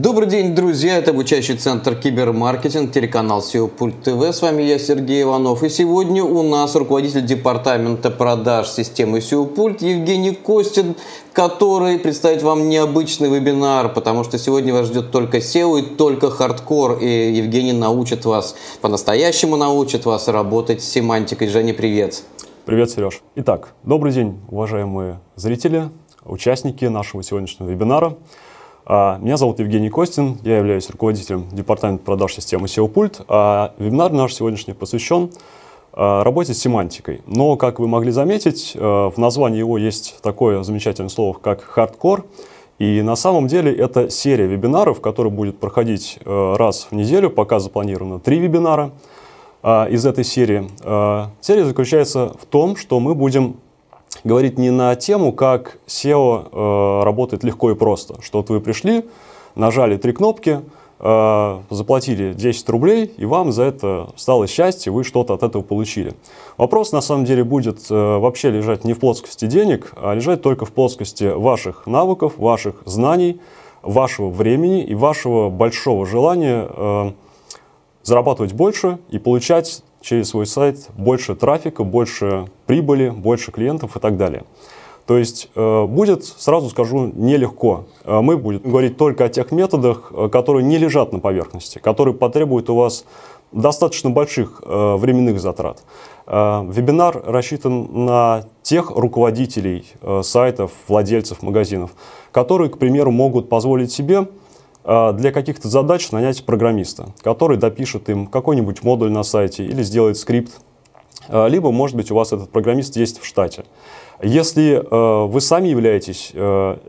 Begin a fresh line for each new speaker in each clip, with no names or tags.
Добрый день, друзья! Это обучающий центр кибермаркетинг, телеканал SEO Пульт ТВ. С вами я, Сергей Иванов. И сегодня у нас руководитель департамента продаж системы SEO Пульт Евгений Костин, который представит вам необычный вебинар, потому что сегодня вас ждет только SEO и только хардкор. И Евгений научит вас, по-настоящему научит вас работать с семантикой. Женя, привет! Привет, Сереж.
Итак, добрый день, уважаемые зрители, участники нашего сегодняшнего вебинара. А, меня зовут Евгений Костин, я являюсь руководителем департамента продаж системы SEO-пульт. А, вебинар наш сегодняшний посвящен а, работе с семантикой. Но, как вы могли заметить, в названии его есть такое замечательное слово, как «хардкор». И на самом деле это серия вебинаров, которые будет проходить раз в неделю, пока запланировано три вебинара из этой серии. Серия заключается в том, что мы будем говорить не на тему, как SEO э, работает легко и просто. Что вот вы пришли, нажали три кнопки, э, заплатили 10 рублей, и вам за это стало счастье, вы что-то от этого получили. Вопрос на самом деле будет э, вообще лежать не в плоскости денег, а лежать только в плоскости ваших навыков, ваших знаний, вашего времени и вашего большого желания э, зарабатывать больше и получать через свой сайт больше трафика, больше прибыли, больше клиентов и так далее. То есть э, будет, сразу скажу, нелегко. Э, мы будем говорить только о тех методах, э, которые не лежат на поверхности, которые потребуют у вас достаточно больших временных затрат. Вебинар рассчитан на тех руководителей сайтов, владельцев магазинов, которые, к примеру, могут позволить себе а, для каких-то задач нанять программиста, который допишет им какой-нибудь модуль на сайте или сделает скрипт, а, либо, может быть, у вас этот программист есть в штате. Если э, вы сами являетесь э,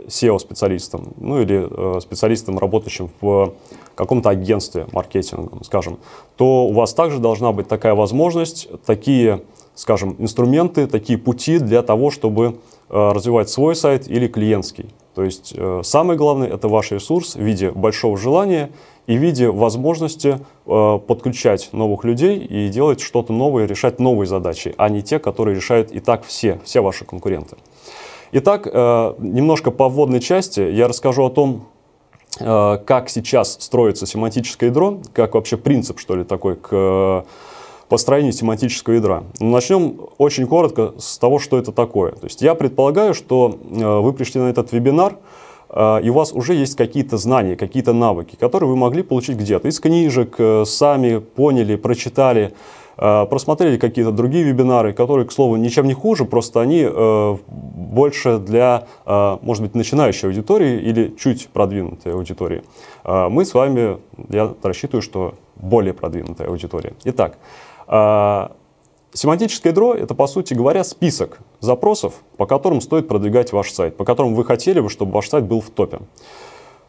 SEO-специалистом, ну или э, специалистом, работающим в каком-то агентстве маркетинга, скажем, то у вас также должна быть такая возможность, такие, скажем, инструменты, такие пути для того, чтобы э, развивать свой сайт или клиентский. То есть э, самое главное это ваш ресурс в виде большого желания и в виде возможности э, подключать новых людей и делать что-то новое, решать новые задачи, а не те, которые решают и так все, все ваши конкуренты. Итак, э, немножко по вводной части я расскажу о том, как сейчас строится семантическое ядро, как вообще принцип, что ли, такой к построению семантического ядра. Но начнем очень коротко с того, что это такое. То есть я предполагаю, что э, вы пришли на этот вебинар, э, и у вас уже есть какие-то знания, какие-то навыки, которые вы могли получить где-то. Из книжек, э, сами поняли, прочитали, просмотрели какие-то другие вебинары, которые, к слову, ничем не хуже, просто они больше для, может быть, начинающей аудитории или чуть продвинутой аудитории. Мы с вами, я рассчитываю, что более продвинутая аудитория. Итак, а, семантическое ядро — это, по сути говоря, список запросов, по которым стоит продвигать ваш сайт, по которым вы хотели бы, чтобы ваш сайт был в топе.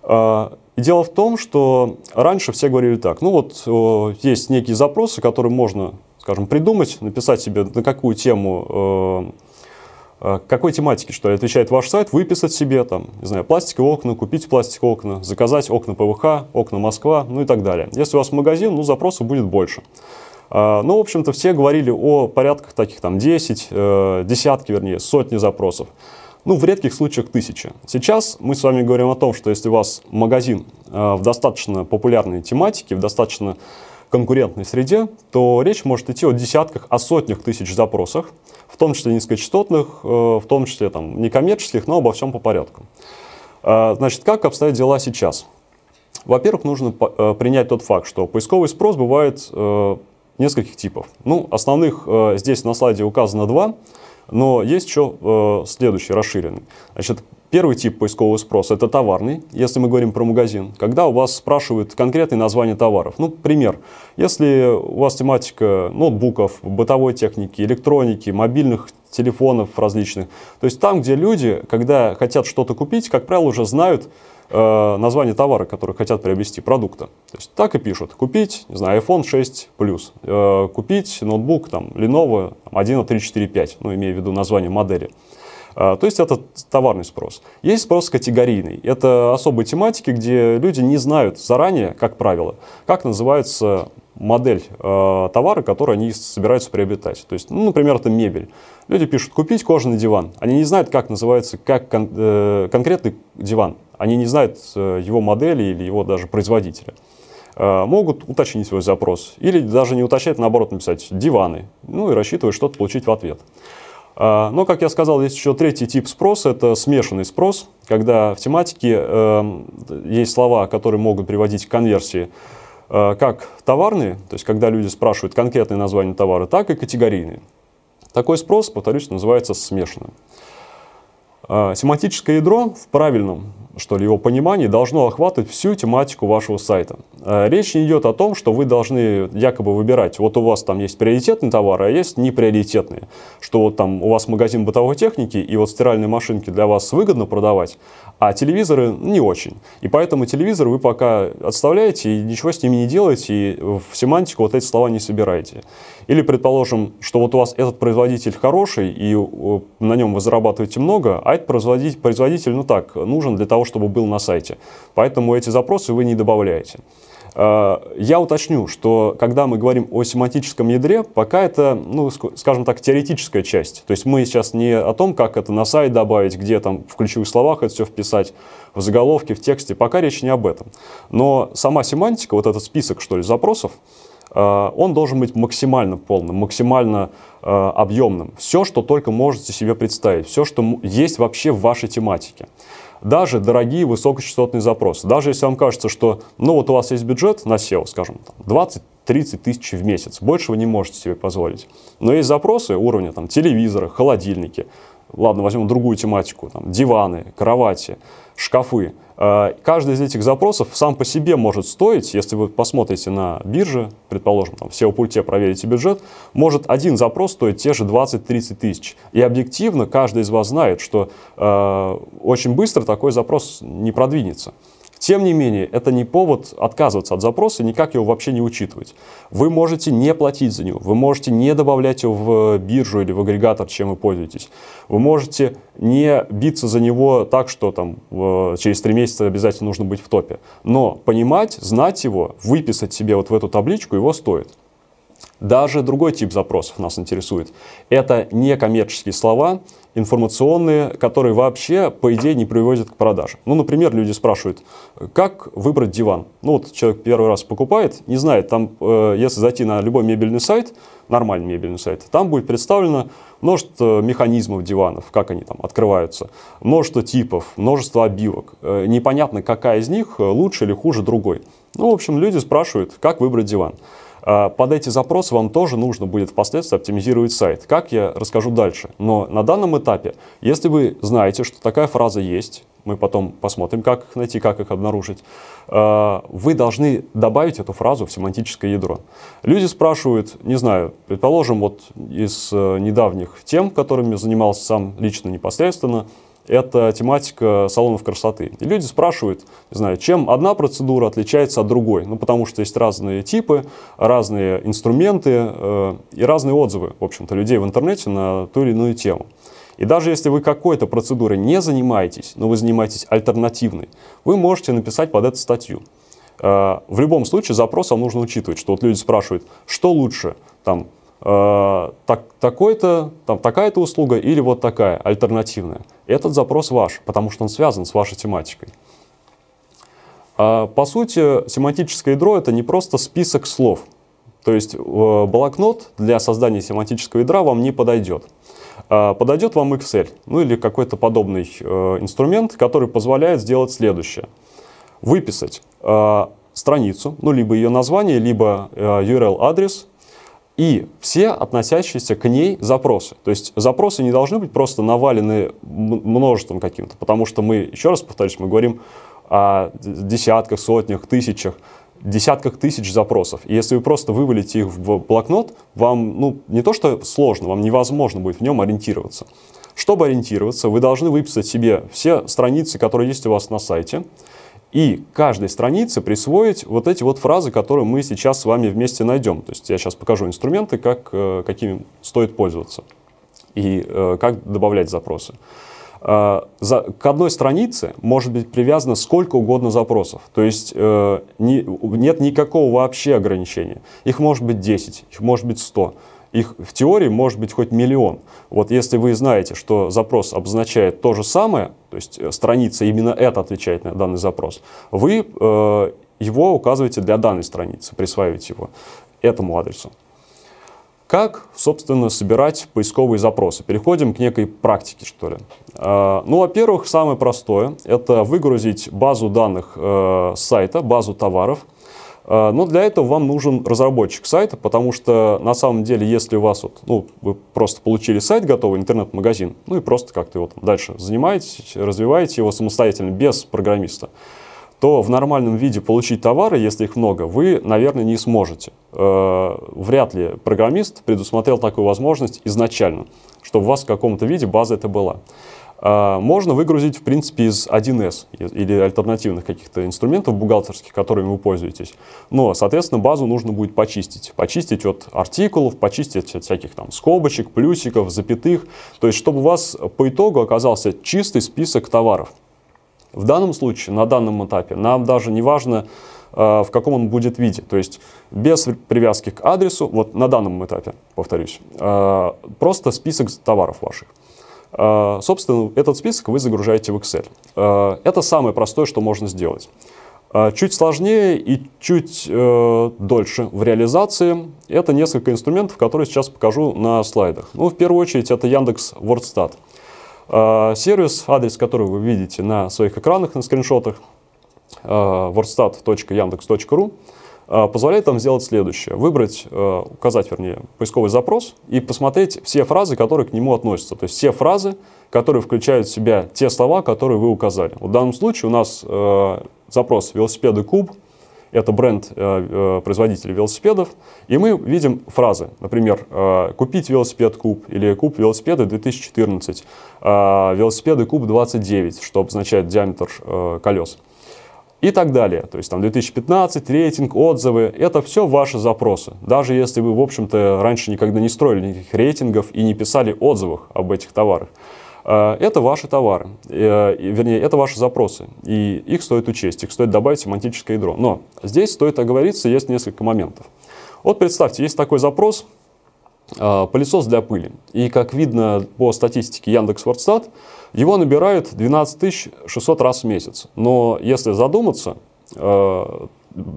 А, и дело в том, что раньше все говорили так, ну вот есть некие запросы, которые можно, скажем, придумать, написать себе на какую тему, какой тематике, что ли, отвечает ваш сайт, выписать себе, там, не знаю, пластиковые окна, купить пластиковые окна, заказать окна ПВХ, окна Москва, ну и так далее. Если у вас магазин, ну запросов будет больше. А, ну, в общем-то, все говорили о порядках таких там 10, э, десятки, вернее, сотни запросов. Ну, в редких случаях тысяча. Сейчас мы с вами говорим о том, что если у вас магазин э, в достаточно популярной тематике, в достаточно конкурентной среде, то речь может идти о десятках, о сотнях тысяч запросах, в том числе низкочастотных, э, в том числе там, некоммерческих, но обо всем по порядку. Значит, как обстоят дела сейчас? Во-первых, нужно принять тот факт, что поисковый спрос бывает нескольких типов. Ну, основных э, здесь на слайде указано два, но есть еще э, следующий расширенный. Значит, первый тип поискового спроса – это товарный, если мы говорим про магазин, когда у вас спрашивают конкретные названия товаров. Ну, пример, если у вас тематика ноутбуков, бытовой техники, электроники, мобильных телефонов различных, то есть там, где люди, когда хотят что-то купить, как правило, уже знают, э, название товара, который хотят приобрести, продукта. То есть так и пишут. Купить, не знаю, iPhone 6 Plus, э, купить ноутбук там, Lenovo 1.345, а, ну, имея в виду название модели. Э, то есть это товарный спрос. Есть спрос категорийный. Это особые тематики, где люди не знают заранее, как правило, как называется модель э, товара, который они собираются приобретать. То есть, ну, например, это мебель. Люди пишут купить кожаный диван. Они не знают, как называется, как кон э, конкретный диван они не знают э, его модели или его даже производителя э, могут уточнить свой запрос или даже не уточнять, наоборот написать «диваны», ну и рассчитывать что-то получить в ответ. Э, но, как я сказал, есть еще третий тип спроса, это смешанный спрос, когда в тематике есть слова, которые могут приводить к конверсии как товарные, то есть когда люди спрашивают конкретные названия товара, так и категорийные. Такой спрос, повторюсь, называется смешанным. Семантическое ядро в правильном что ли, его понимание должно охватывать всю тематику вашего сайта. Э, речь не идет о том, что вы должны якобы выбирать, вот у вас там есть приоритетные товары, а есть неприоритетные, что вот там у вас магазин бытовой техники, и вот стиральные машинки для вас выгодно продавать, а телевизоры не очень. И поэтому телевизор вы пока отставляете и ничего с ними не делаете, и в семантику вот эти слова не собираете. Или, предположим, что вот у вас этот производитель хороший, и э, на нем вы зарабатываете много, а этот производитель, производитель ну так, нужен для того, того, чтобы был на сайте. Поэтому эти запросы вы не добавляете. Э, я уточню, что когда мы говорим о семантическом ядре, пока это, ну, скажем так, теоретическая часть. То есть мы сейчас не о том, как это на сайт добавить, где там в ключевых словах это все вписать, в заголовке, в тексте, пока речь не об этом. Но сама семантика, вот этот список, что ли, запросов, э, он должен быть максимально полным, максимально э, объемным. Все, что только можете себе представить, все, что есть вообще в вашей тематике даже дорогие высокочастотные запросы. Даже если вам кажется, что, ну вот у вас есть бюджет на SEO, скажем, 20-30 тысяч в месяц, больше вы не можете себе позволить. Но есть запросы уровня там, телевизора, холодильники, ладно, возьмем другую тематику, там, диваны, кровати, шкафы. Э, каждый из этих запросов сам по себе может стоить, если вы посмотрите на бирже, предположим, там, в SEO-пульте проверите бюджет, может один запрос стоить те же 20-30 тысяч. И объективно каждый из вас знает, что э, очень быстро такой запрос не продвинется. Тем не менее, это не повод отказываться от запроса, никак его вообще не учитывать. Вы можете не платить за него, вы можете не добавлять его в э, биржу или в агрегатор, чем вы пользуетесь. Вы можете не биться за него так, что там э, через три месяца обязательно нужно быть в топе. Но понимать, знать его, выписать себе вот в эту табличку его стоит. Даже другой тип запросов нас интересует. Это не коммерческие слова, информационные, которые вообще, по идее, не приводят к продаже. Ну, например, люди спрашивают, как выбрать диван? Ну, вот человек первый раз покупает, не знает, там, э, если зайти на любой мебельный сайт, нормальный мебельный сайт, там будет представлено множество механизмов диванов, как они там открываются, множество типов, множество обивок. Э, непонятно, какая из них э, лучше или хуже другой. Ну, в общем, люди спрашивают, как выбрать диван. А, под эти запросы вам тоже нужно будет впоследствии оптимизировать сайт. Как я расскажу дальше. Но на данном этапе, если вы знаете, что такая фраза есть, мы потом посмотрим, как их найти, как их обнаружить, а, вы должны добавить эту фразу в семантическое ядро. Люди спрашивают, не знаю, предположим, вот из э, недавних тем, которыми занимался сам лично непосредственно, это тематика салонов красоты. И люди спрашивают, не знаю, чем одна процедура отличается от другой. Ну, потому что есть разные типы, разные инструменты э, и разные отзывы, в общем-то, людей в интернете на ту или иную тему. И даже если вы какой-то процедурой не занимаетесь, но вы занимаетесь альтернативной, вы можете написать под эту статью. Э, в любом случае запросом нужно учитывать, что вот люди спрашивают, что лучше, там, Э, так, такой-то, там такая-то услуга или вот такая, альтернативная. Этот запрос ваш, потому что он связан с вашей тематикой. А, по сути, семантическое ядро — это не просто список слов. То есть э, блокнот для создания семантического ядра вам не подойдет. А, подойдет вам Excel, ну или какой-то подобный э, инструмент, который позволяет сделать следующее. Выписать страницу, ну либо ее название, либо URL-адрес — и все относящиеся к ней запросы. То есть запросы не должны быть просто навалены множеством каким-то, потому что мы, еще раз повторюсь, мы говорим о десятках, сотнях, тысячах, десятках тысяч запросов. И если вы просто вывалите их в блокнот, вам ну, не то что сложно, вам невозможно будет в нем ориентироваться. Чтобы ориентироваться, вы должны выписать себе все страницы, которые есть у вас на сайте, и каждой странице присвоить вот эти вот фразы, которые мы сейчас с вами вместе найдем. То есть я сейчас покажу инструменты, как, э, какими стоит пользоваться и э, как добавлять запросы. Э, за, к одной странице может быть привязано сколько угодно запросов. То есть э, не, нет никакого вообще ограничения. Их может быть 10, их может быть 100. Их в теории может быть хоть миллион. Вот если вы знаете, что запрос обозначает то же самое, то есть э, страница именно это отвечает на данный запрос, вы э, его указываете для данной страницы, присваиваете его этому адресу. Как, собственно, собирать поисковые запросы? Переходим к некой практике, что ли. Э, ну, во-первых, самое простое – это выгрузить базу данных э, с сайта, базу товаров – а, но для этого вам нужен разработчик сайта, потому что на самом деле, если у вас вот, ну, вы просто получили сайт готовый, интернет-магазин, ну и просто как-то его там дальше занимаетесь, развиваете его самостоятельно, без программиста, то в нормальном виде получить товары, если их много, вы, наверное, не сможете. А, вряд ли программист предусмотрел такую возможность изначально, чтобы у вас в каком-то виде база это была. А, можно выгрузить, в принципе, из 1С или альтернативных каких-то инструментов бухгалтерских, которыми вы пользуетесь. Но, соответственно, базу нужно будет почистить. Почистить от артикулов, почистить от всяких там скобочек, плюсиков, запятых. То есть, чтобы у вас по итогу оказался чистый список товаров. В данном случае, на данном этапе, нам даже не важно, а, в каком он будет виде. То есть без привязки к адресу, вот на данном этапе, повторюсь, а, просто список товаров ваших. А, собственно, этот список вы загружаете в Excel. А, это самое простое, что можно сделать. А, чуть сложнее и чуть э, дольше в реализации. Это несколько инструментов, которые сейчас покажу на слайдах. Ну, в первую очередь, это Яндекс Wordstat. сервис, адрес которого вы видите на своих экранах, на скриншотах, э, wordstat.yandex.ru. А, позволяет нам сделать следующее. Выбрать, э, указать, вернее, поисковый запрос и посмотреть все фразы, которые к нему относятся. То есть все фразы, которые включают в себя те слова, которые вы указали. в данном случае у нас э, запрос «велосипеды Куб», это бренд э, производителя велосипедов, и мы видим фразы, например, «Купить велосипед Куб» или «Куб велосипеда 2014», э, а, «Велосипеды Куб или куб велосипеды 2014 велосипеды куб 29 что обозначает диаметр колес – и так далее. То есть там 2015, рейтинг, отзывы, это все ваши запросы. Даже если вы, в общем-то, раньше никогда не строили никаких рейтингов и не писали отзывов об этих товарах. Э, это ваши товары, э, вернее, это ваши запросы, и их стоит учесть, их стоит добавить в семантическое ядро. Но здесь стоит оговориться, есть несколько моментов. Вот представьте, есть такой запрос, а, пылесос для пыли. И как видно по статистике Яндекс.Вордстат, его набирают 12 600 раз в месяц. Но если задуматься, а,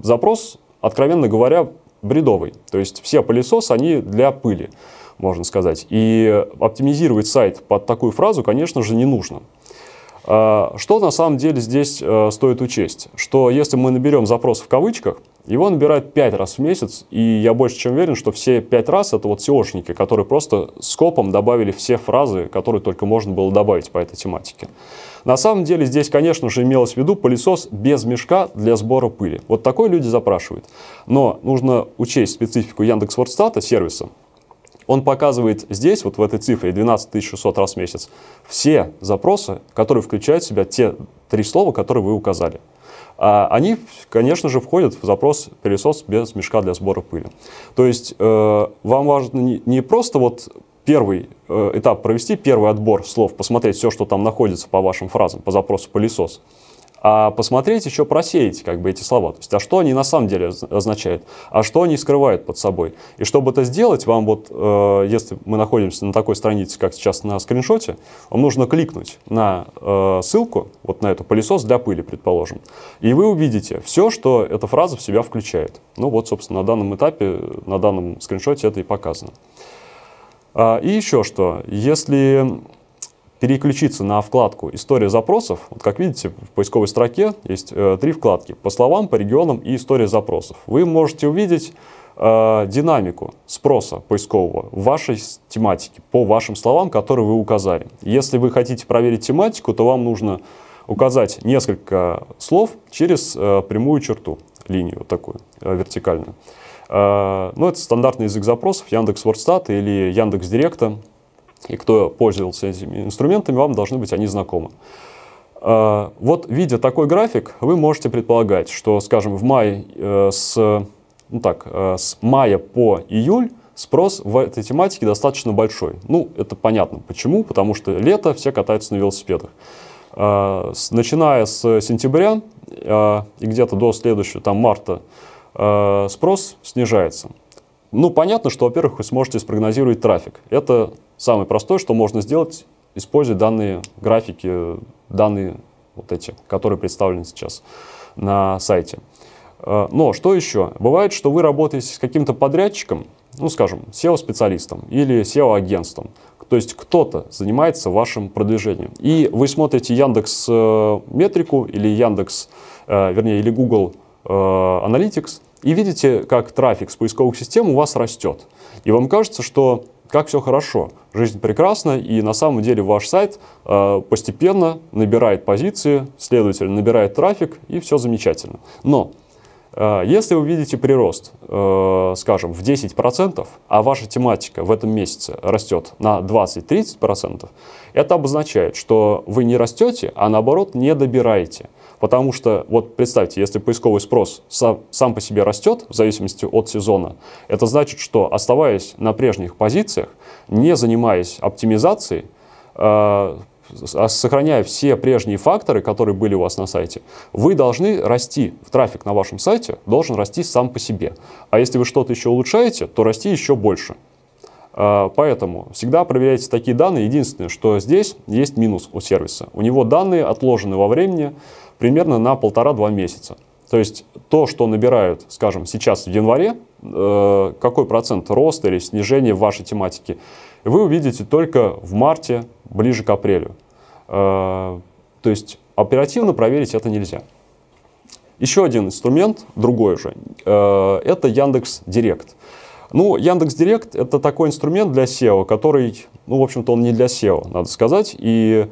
запрос, откровенно говоря, бредовый. То есть все пылесосы, они для пыли, можно сказать. И оптимизировать сайт под такую фразу, конечно же, не нужно. А, что на самом деле здесь стоит учесть? Что если мы наберем запрос в кавычках – его набирают 5 раз в месяц, и я больше чем уверен, что все 5 раз это вот SEOшники, которые просто скопом добавили все фразы, которые только можно было добавить по этой тематике. На самом деле здесь, конечно же, имелось в виду пылесос без мешка для сбора пыли. Вот такой люди запрашивают. Но нужно учесть специфику Яндекс.Вордстата сервиса, он показывает здесь, вот в этой цифре, 12 600 раз в месяц, все запросы, которые включают в себя те три слова, которые вы указали. А они, конечно же, входят в запрос пылесос без мешка для сбора пыли. То есть э, вам важно не просто вот первый э, этап провести, первый отбор слов, посмотреть все, что там находится по вашим фразам, по запросу пылесос, а посмотреть еще просеять как бы эти слова. То есть, а что они на самом деле означают, а что они скрывают под собой. И чтобы это сделать, вам вот, э, если мы находимся на такой странице, как сейчас на скриншоте, вам нужно кликнуть на э, ссылку, вот на эту пылесос для пыли, предположим, и вы увидите все, что эта фраза в себя включает. Ну вот, собственно, на данном этапе, на данном скриншоте это и показано. А, и еще что, если переключиться на вкладку «История запросов», вот как видите, в поисковой строке есть э, три вкладки «По словам», «По регионам» и «История запросов». Вы можете увидеть э, динамику спроса поискового в вашей тематике, по вашим словам, которые вы указали. Если вы хотите проверить тематику, то вам нужно указать несколько слов через э, прямую черту, линию вот такую, э, вертикальную. Э, ну, это стандартный язык запросов Яндекс.Вордстат или Яндекс.Директа и кто пользовался этими инструментами, вам должны быть они знакомы. А, вот, видя такой график, вы можете предполагать, что, скажем, в мае э, с, ну так, э, с мая по июль спрос в этой тематике достаточно большой. Ну, это понятно. Почему? Потому что лето, все катаются на велосипедах. А, начиная с сентября э, и где-то до следующего, там, марта, спрос снижается. Ну, понятно, что, во-первых, вы сможете спрогнозировать трафик. Это самое простое, что можно сделать, используя данные графики, данные вот эти, которые представлены сейчас на сайте. Э, но что еще? Бывает, что вы работаете с каким-то подрядчиком, ну, скажем, SEO-специалистом или SEO-агентством. То есть кто-то занимается вашим продвижением. И вы смотрите Яндекс э, Метрику или Яндекс, э, вернее, или Google Analytics и видите, как трафик с поисковых систем у вас растет. И вам кажется, что как все хорошо, жизнь прекрасна, и на самом деле ваш сайт э, постепенно набирает позиции, следовательно, набирает трафик, и все замечательно. Но э, если вы видите прирост, э, скажем, в 10%, а ваша тематика в этом месяце растет на 20-30%, это обозначает, что вы не растете, а наоборот не добираете. Потому что, вот представьте, если поисковый спрос сам, сам по себе растет в зависимости от сезона, это значит, что оставаясь на прежних позициях, не занимаясь оптимизацией, э, сохраняя все прежние факторы, которые были у вас на сайте, вы должны расти, трафик на вашем сайте должен расти сам по себе. А если вы что-то еще улучшаете, то расти еще больше. А, поэтому всегда проверяйте такие данные. Единственное, что здесь есть минус у сервиса. У него данные отложены во времени, примерно на полтора-два месяца. То есть то, что набирают, скажем, сейчас в январе, э, какой процент роста или снижения в вашей тематике, вы увидите только в марте, ближе к апрелю. Э, то есть оперативно проверить это нельзя. Еще один инструмент, другой же, э, это Яндекс Директ. Ну, Яндекс Директ это такой инструмент для SEO, который, ну, в общем-то, он не для SEO, надо сказать, и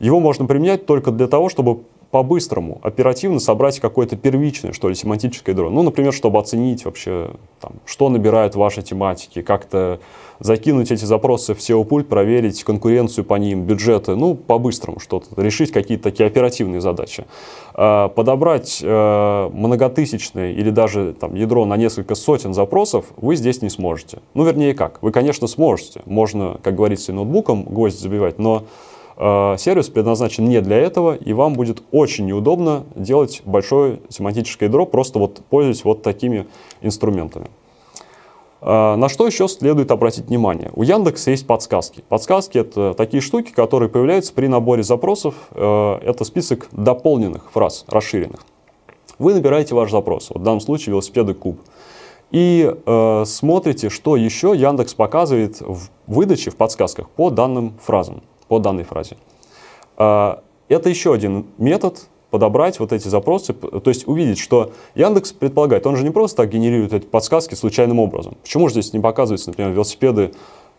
его можно применять только для того, чтобы по-быстрому, оперативно собрать какое-то первичное, что ли, семантическое ядро. Ну, например, чтобы оценить вообще, там, что набирают ваши тематики, как-то закинуть эти запросы в SEO-пульт, проверить конкуренцию по ним, бюджеты, ну, по-быстрому что-то, решить какие-то такие оперативные задачи. А, подобрать э, многотысячное или даже там, ядро на несколько сотен запросов вы здесь не сможете. Ну, вернее, как? Вы, конечно, сможете. Можно, как говорится, и ноутбуком гвоздь забивать, но Э, сервис предназначен не для этого, и вам будет очень неудобно делать большое семантическое ядро, просто вот пользуясь вот такими инструментами. Э, на что еще следует обратить внимание? У Яндекса есть подсказки. Подсказки — это такие штуки, которые появляются при наборе запросов. Э, это список дополненных фраз, расширенных. Вы набираете ваш запрос, в данном случае велосипеды куб, и смотрите, что еще Яндекс показывает в выдаче, в подсказках по данным фразам по данной фразе. А, это еще один метод подобрать вот эти запросы, то есть увидеть, что Яндекс предполагает, он же не просто так генерирует эти подсказки случайным образом. Почему же здесь не показываются, например, велосипеды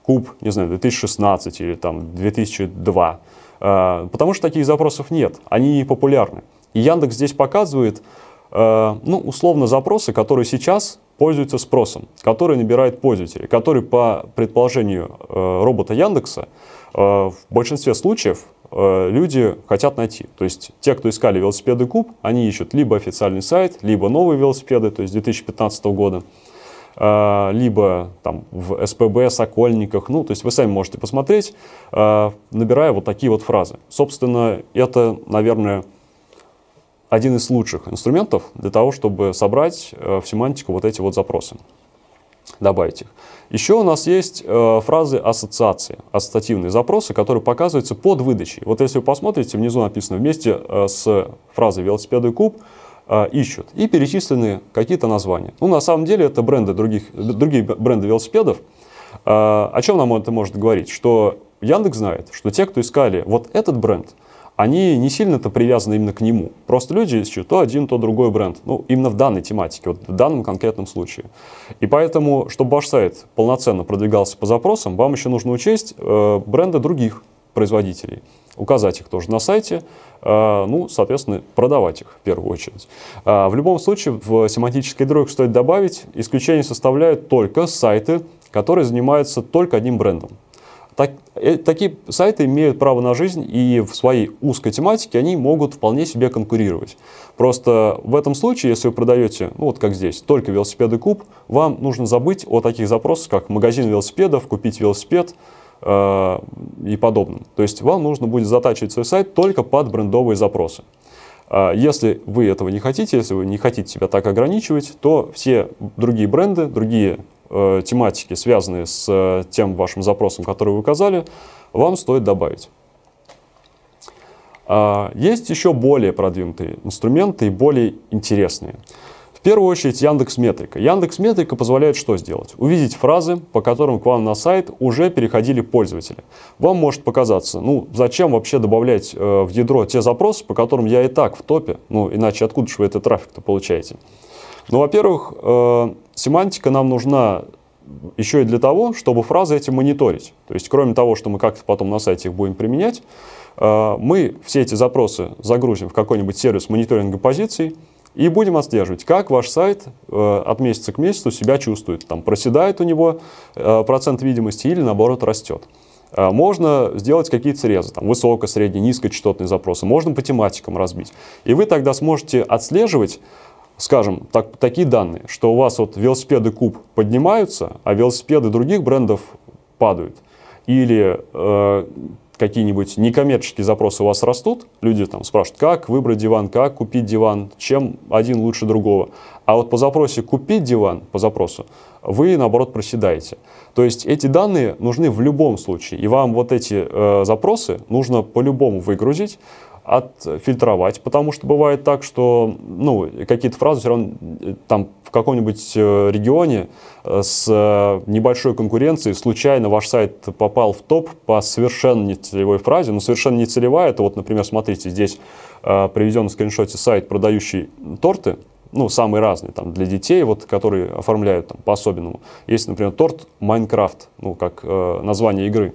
куб, не знаю, 2016 или там 2002? А, потому что таких запросов нет, они не популярны. И Яндекс здесь показывает, а, ну, условно, запросы, которые сейчас пользуются спросом, которые набирают пользователи, которые по предположению э, робота Яндекса Э, в большинстве случаев э, люди хотят найти. То есть те, кто искали велосипеды Куб, они ищут либо официальный сайт, либо новые велосипеды, то есть 2015 года, э, либо там в СПБ, Сокольниках, ну, то есть вы сами можете посмотреть, набирая вот такие вот фразы. Собственно, это, наверное, один из лучших инструментов для того, чтобы собрать в семантику вот эти вот запросы добавить их. Еще у нас есть э, фразы ассоциации, ассоциативные запросы, которые показываются под выдачей. Вот если вы посмотрите, внизу написано вместе э, с фразой «велосипеды куб» э, ищут и перечислены какие-то названия. Ну, на самом деле, это бренды других, другие бренды велосипедов. Э, о чем нам это может говорить? Что Яндекс знает, что те, кто искали вот этот бренд, они не сильно-то привязаны именно к нему. Просто люди ищут то один, то другой бренд. Ну, именно в данной тематике, вот в данном конкретном случае. И поэтому, чтобы ваш сайт полноценно продвигался по запросам, вам еще нужно учесть э, бренды других производителей. Указать их тоже на сайте, э, ну, соответственно, продавать их в первую очередь. Э, в любом случае, в семантический дройк стоит добавить, исключение составляют только сайты, которые занимаются только одним брендом. Так, э, такие сайты имеют право на жизнь, и в своей узкой тематике они могут вполне себе конкурировать. Просто в этом случае, если вы продаете, ну вот как здесь, только велосипеды куб, вам нужно забыть о таких запросах, как магазин велосипедов, купить велосипед, э, и подобном. То есть вам нужно будет затачивать свой сайт только под брендовые запросы. А если вы этого не хотите, если вы не хотите себя так ограничивать, то все другие бренды, другие э, тематики, связанные с э, тем вашим запросом, который вы указали, вам стоит добавить. А, есть еще более продвинутые инструменты и более интересные. В первую очередь Яндекс Метрика. Яндекс Метрика позволяет что сделать? Увидеть фразы, по которым к вам на сайт уже переходили пользователи. Вам может показаться, ну зачем вообще добавлять э, в ядро те запросы, по которым я и так в топе, ну иначе откуда же вы этот трафик-то получаете? Ну, во-первых, э, Семантика нам нужна еще и для того, чтобы фразы эти мониторить. То есть, кроме того, что мы как-то потом на сайте их будем применять, э, мы все эти запросы загрузим в какой-нибудь сервис мониторинга позиций и будем отслеживать, как ваш сайт э, от месяца к месяцу себя чувствует. Там проседает у него э, процент видимости или, наоборот, растет. Можно сделать какие-то срезы, там, высоко, средне, низкочастотные запросы. Можно по тематикам разбить. И вы тогда сможете отслеживать, скажем, так, такие данные, что у вас вот велосипеды Куб поднимаются, а велосипеды других брендов падают. Или э, какие-нибудь некоммерческие запросы у вас растут, люди там спрашивают, как выбрать диван, как купить диван, чем один лучше другого. А вот по запросе «купить диван» по запросу вы, наоборот, проседаете. То есть эти данные нужны в любом случае, и вам вот эти э, запросы нужно по-любому выгрузить, отфильтровать, потому что бывает так, что ну, какие-то фразы все равно э, там в каком-нибудь э, регионе э, с небольшой конкуренцией случайно ваш сайт попал в топ по совершенно нецелевой фразе, но совершенно нецелевая, это вот, например, смотрите, здесь приведен в скриншоте сайт, продающий торты, ну, самые разные, там, для детей, вот, которые оформляют там по-особенному. Есть, например, торт Майнкрафт, ну, как э, название игры.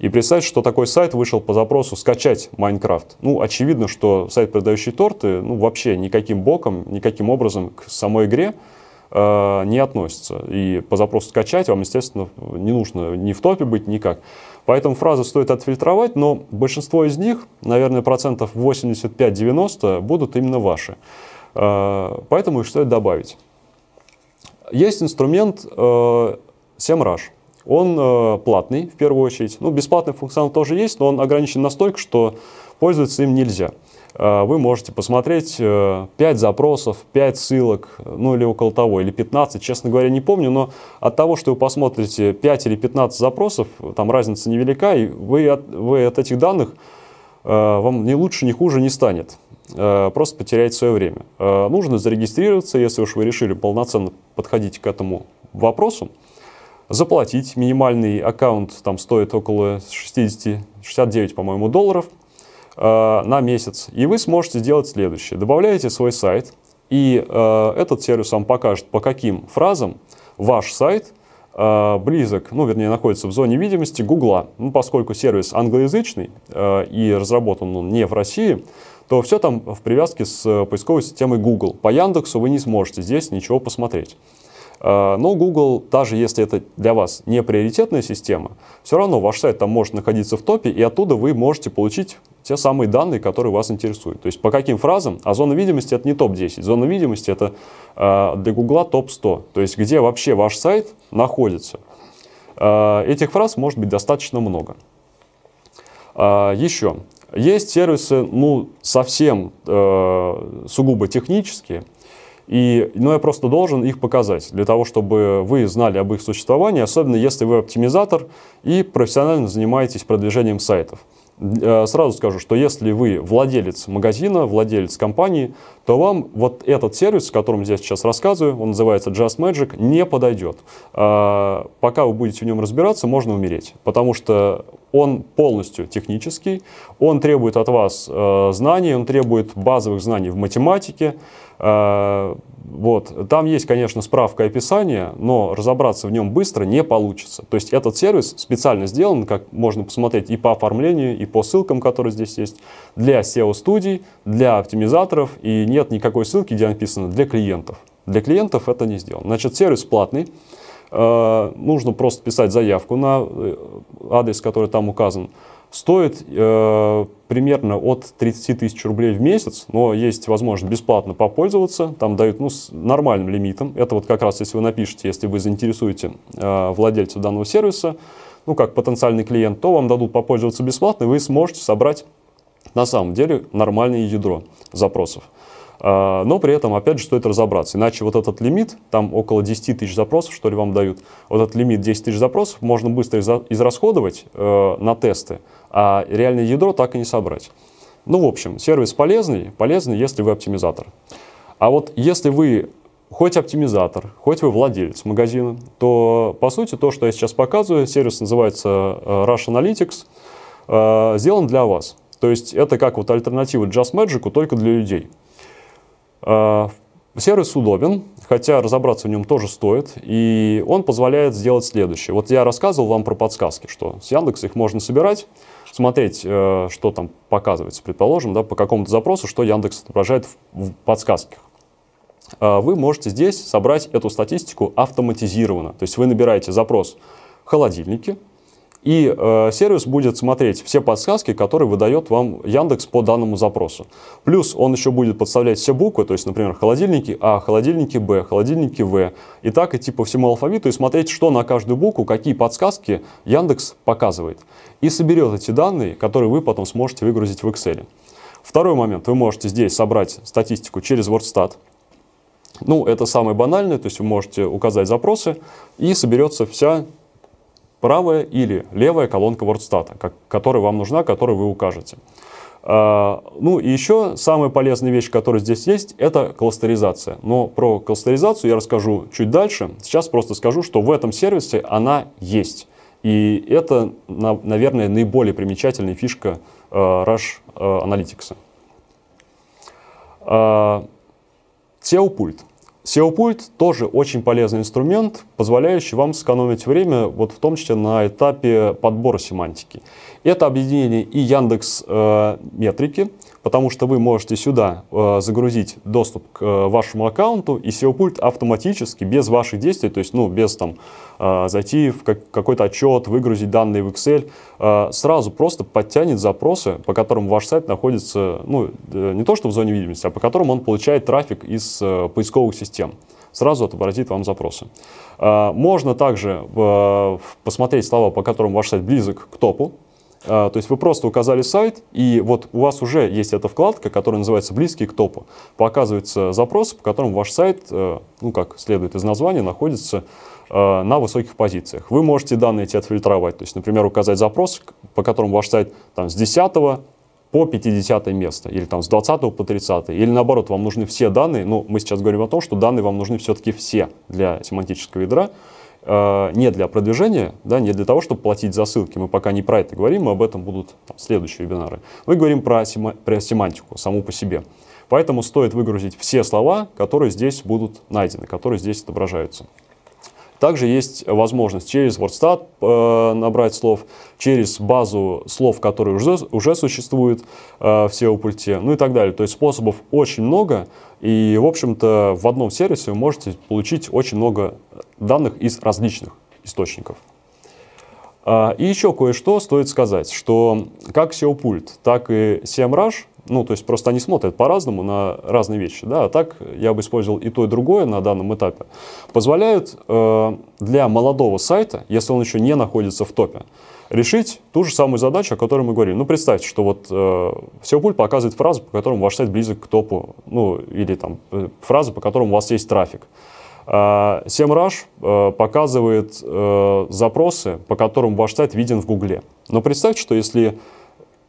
И представьте, что такой сайт вышел по запросу «скачать Майнкрафт». Ну, очевидно, что сайт, продающий торты, ну, вообще никаким боком, никаким образом к самой игре э, не относится. И по запросу «скачать» вам, естественно, не нужно ни в топе быть, никак. Поэтому фразы стоит отфильтровать, но большинство из них, наверное, процентов 85-90 будут именно ваши. Э, поэтому их стоит добавить. Есть инструмент э, SEMrush. Он э, платный, в первую очередь. Ну, бесплатный функционал тоже есть, но он ограничен настолько, что пользоваться им нельзя. Э, вы можете посмотреть 5 э, запросов, 5 ссылок, ну или около того, или 15, честно говоря, не помню, но от того, что вы посмотрите 5 или 15 запросов, там разница невелика, и вы от, вы от этих данных вам ни лучше, ни хуже не станет. Просто потеряете свое время. Нужно зарегистрироваться, если уж вы решили полноценно подходить к этому вопросу заплатить. Минимальный аккаунт там стоит около 60, 69, по-моему, долларов э, на месяц. И вы сможете сделать следующее. Добавляете свой сайт, и э, этот сервис вам покажет, по каким фразам ваш сайт э, близок, ну, вернее, находится в зоне видимости Гугла. Ну, поскольку сервис англоязычный э, и разработан он не в России, то все там в привязке с э, поисковой системой Google. По Яндексу вы не сможете здесь ничего посмотреть. Э, но Google, даже если это для вас не приоритетная система, все равно ваш сайт там может находиться в топе, и оттуда вы можете получить те самые данные, которые вас интересуют. То есть по каким фразам, а зона видимости это не топ-10, зона видимости это э, для Google топ-100, то есть где вообще ваш сайт находится. Э, этих фраз может быть достаточно много. Еще. Есть сервисы, ну, совсем э, сугубо технические, и, но ну, я просто должен их показать, для того, чтобы вы знали об их существовании, особенно если вы оптимизатор и профессионально занимаетесь продвижением сайтов. Э, сразу скажу, что если вы владелец магазина, владелец компании, то вам вот этот сервис, о котором я сейчас рассказываю, он называется Just Magic, не подойдет. Э, пока вы будете в нем разбираться, можно умереть, потому что он полностью технический, он требует от вас э, знаний, он требует базовых знаний в математике, вот. Там есть, конечно, справка и описание, но разобраться в нем быстро не получится. То есть этот сервис специально сделан, как можно посмотреть и по оформлению, и по ссылкам, которые здесь есть, для SEO-студий, для оптимизаторов, и нет никакой ссылки, где написано «для клиентов». Для клиентов это не сделано. Значит, сервис платный, э, нужно просто писать заявку на э, адрес, который там указан. Стоит э, примерно от 30 тысяч рублей в месяц, но есть возможность бесплатно попользоваться. Там дают ну, с нормальным лимитом. Это вот как раз если вы напишете, если вы заинтересуете э, владельцу данного сервиса, ну как потенциальный клиент, то вам дадут попользоваться бесплатно, и вы сможете собрать на самом деле нормальное ядро запросов. Э, но при этом, опять же, стоит разобраться. Иначе вот этот лимит, там около 10 тысяч запросов, что ли, вам дают. Вот этот лимит 10 тысяч запросов можно быстро израсходовать э, на тесты, а реальное ядро так и не собрать. Ну, в общем, сервис полезный, полезный, если вы оптимизатор. А вот если вы хоть оптимизатор, хоть вы владелец магазина, то, по сути, то, что я сейчас показываю, сервис называется э, Rush Analytics, э, сделан для вас. То есть это как вот альтернатива Just Magic, только для людей. В э, Сервис удобен, хотя разобраться в нем тоже стоит, и он позволяет сделать следующее. Вот я рассказывал вам про подсказки, что с Яндекса их можно собирать, смотреть, э, что там показывается, предположим, да, по какому-то запросу, что Яндекс отображает в подсказках а вы можете здесь собрать эту статистику автоматизированно. То есть вы набираете запрос «холодильники», и э, сервис будет смотреть все подсказки, которые выдает вам Яндекс по данному запросу. Плюс он еще будет подставлять все буквы, то есть, например, холодильники А, холодильники Б, холодильники В. И так идти типа, по всему алфавиту и смотреть, что на каждую букву, какие подсказки Яндекс показывает. И соберет эти данные, которые вы потом сможете выгрузить в Excel. Второй момент. Вы можете здесь собрать статистику через WordStat. Ну, это самое банальное, то есть вы можете указать запросы, и соберется вся правая или левая колонка WordStat, как, которая вам нужна, которую вы укажете. А, ну и еще самая полезная вещь, которая здесь есть, это кластеризация. Но про кластеризацию я расскажу чуть дальше. Сейчас просто скажу, что в этом сервисе она есть. И это, наверное, наиболее примечательная фишка э, Rush э, Analytics. SEO-пульт. А, SEO-пульт тоже очень полезный инструмент, позволяющий вам сэкономить время, вот в том числе на этапе подбора семантики. Это объединение и Яндекс э, метрики, потому что вы можете сюда э, загрузить доступ к э, вашему аккаунту, и SEO-пульт автоматически, без ваших действий, то есть ну, без там, а, зайти в какой-то отчет, выгрузить данные в Excel, а, сразу просто подтянет запросы, по которым ваш сайт находится, ну, э, не то что в зоне видимости, а по которым он получает трафик из э, поисковых систем сразу отобразит вам запросы. А, можно также э, посмотреть слова, по которым ваш сайт близок к топу, то есть вы просто указали сайт, и вот у вас уже есть эта вкладка, которая называется близкий к топу». Показывается запрос, по которому ваш сайт, ну как следует из названия, находится Э, на высоких позициях. Вы можете данные эти отфильтровать, то есть, например, указать запрос, по которому ваш сайт там, с 10 по 50 место, или там с 20 по 30, или наоборот, вам нужны все данные, ну, мы сейчас говорим о том, что данные вам нужны все-таки все для семантического ядра, э, не для продвижения, да, не для того, чтобы платить за ссылки, мы пока не про это говорим, мы об этом будут там, следующие вебинары. Мы говорим про, сема, про семантику саму по себе. Поэтому стоит выгрузить все слова, которые здесь будут найдены, которые здесь отображаются. Также есть возможность через WordStat э, набрать слов, через базу слов, которые уже, уже существуют э, в SEO-пульте, ну и так далее. То есть способов очень много, и, в общем-то, в одном сервисе вы можете получить очень много данных из различных источников. А, и еще кое-что стоит сказать, что как SEO-пульт, так и SEMrush ну, то есть просто они смотрят по-разному на разные вещи, да, а так я бы использовал и то, и другое на данном этапе. Позволяют э, для молодого сайта, если он еще не находится в топе, решить ту же самую задачу, о которой мы говорили. Ну, представьте, что вот э, SEO-пульт показывает фразу, по которому ваш сайт близок к топу, ну, или там э, фразу, по которым у вас есть трафик. Э, SEMrush э, показывает э, запросы, по которым ваш сайт виден в Гугле. Но представьте, что если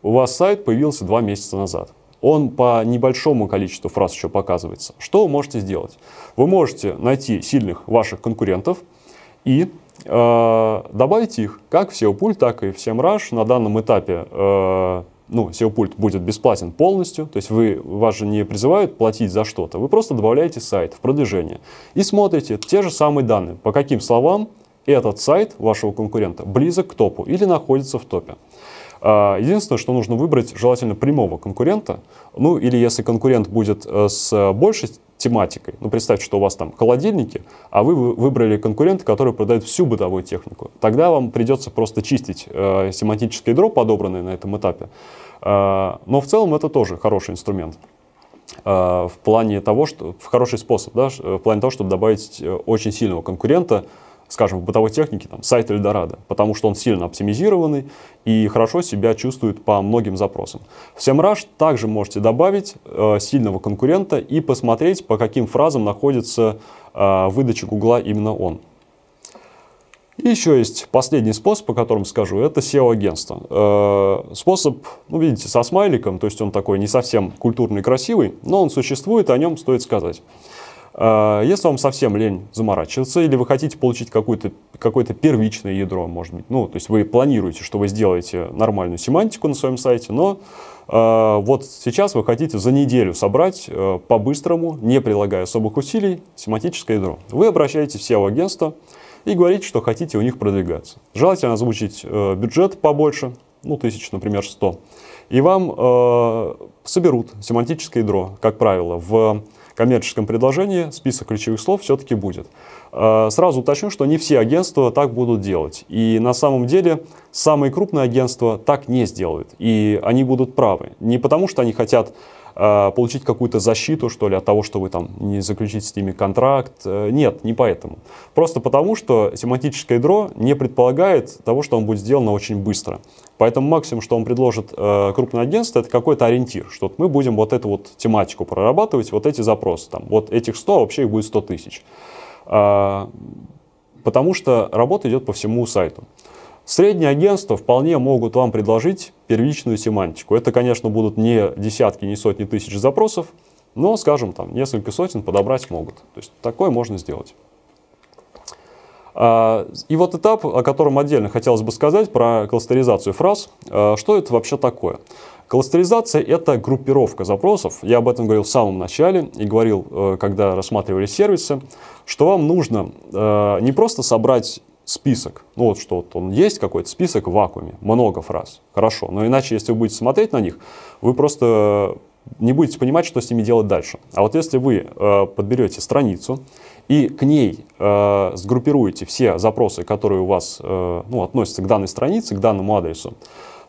у вас сайт появился два месяца назад. Он по небольшому количеству фраз еще показывается. Что вы можете сделать? Вы можете найти сильных ваших конкурентов и э, добавить их как в SEO-пульт, так и в SEMrush. На данном этапе э, ну, SEO-пульт будет бесплатен полностью, то есть вы, вас же не призывают платить за что-то, вы просто добавляете сайт в продвижение и смотрите те же самые данные, по каким словам этот сайт вашего конкурента близок к топу или находится в топе. А, единственное, что нужно выбрать желательно прямого конкурента, ну или если конкурент будет э, с большей тематикой, ну представьте, что у вас там холодильники, а вы выбрали конкурента, который продает всю бытовую технику, тогда вам придется просто чистить э, семантический дроп, подобранный на этом этапе. А, но в целом это тоже хороший инструмент а, в плане того, что в хороший способ, да, в плане того, чтобы добавить э, очень сильного конкурента, скажем, в бытовой технике, там, сайт Эльдорадо, потому что он сильно оптимизированный и хорошо себя чувствует по многим запросам. В SEMrush также можете добавить э, сильного конкурента и посмотреть, по каким фразам находится э, выдача Гугла именно он. И еще есть последний способ, по которому скажу, это SEO-агентство. Э, способ, ну, видите, со смайликом, то есть он такой не совсем культурный и красивый, но он существует, о нем стоит сказать. А, если вам совсем лень заморачиваться, или вы хотите получить какое-то какое первичное ядро, может быть, ну, то есть вы планируете, что вы сделаете нормальную семантику на своем сайте, но э, вот сейчас вы хотите за неделю собрать э, по-быстрому, не прилагая особых усилий, семантическое ядро. Вы обращаетесь в SEO-агентство и говорите, что хотите у них продвигаться. Желательно озвучить э, бюджет побольше, ну, тысяч, например, сто, и вам э, соберут семантическое ядро, как правило, в коммерческом предложении список ключевых слов все-таки будет. Э, сразу уточню, что не все агентства так будут делать. И на самом деле самые крупные агентства так не сделают. И они будут правы. Не потому, что они хотят а, получить какую-то защиту, что ли, от того, что вы там не заключите с ними контракт. Э, нет, не поэтому. Просто потому, что семантическое ядро не предполагает того, что он будет сделано очень быстро. Поэтому максимум, что он предложит э, крупное агентство, это какой-то ориентир, что мы будем вот эту вот тематику прорабатывать, вот эти запросы, там, вот этих 100, вообще их будет 100 тысяч. А, потому что работа идет по всему сайту. Средние агентства вполне могут вам предложить первичную семантику. Это, конечно, будут не десятки, не сотни тысяч запросов, но, скажем, там несколько сотен подобрать могут. То есть такое можно сделать. А, и вот этап, о котором отдельно хотелось бы сказать, про кластеризацию фраз. А, что это вообще такое? Кластеризация — это группировка запросов. Я об этом говорил в самом начале и говорил, э, когда рассматривали сервисы, что вам нужно э, не просто собрать список. Ну вот что вот он есть какой-то список в вакууме, много фраз. Хорошо, но иначе, если вы будете смотреть на них, вы просто не будете понимать, что с ними делать дальше. А вот если вы э, подберете страницу и к ней э, сгруппируете все запросы, которые у вас э, ну, относятся к данной странице, к данному адресу,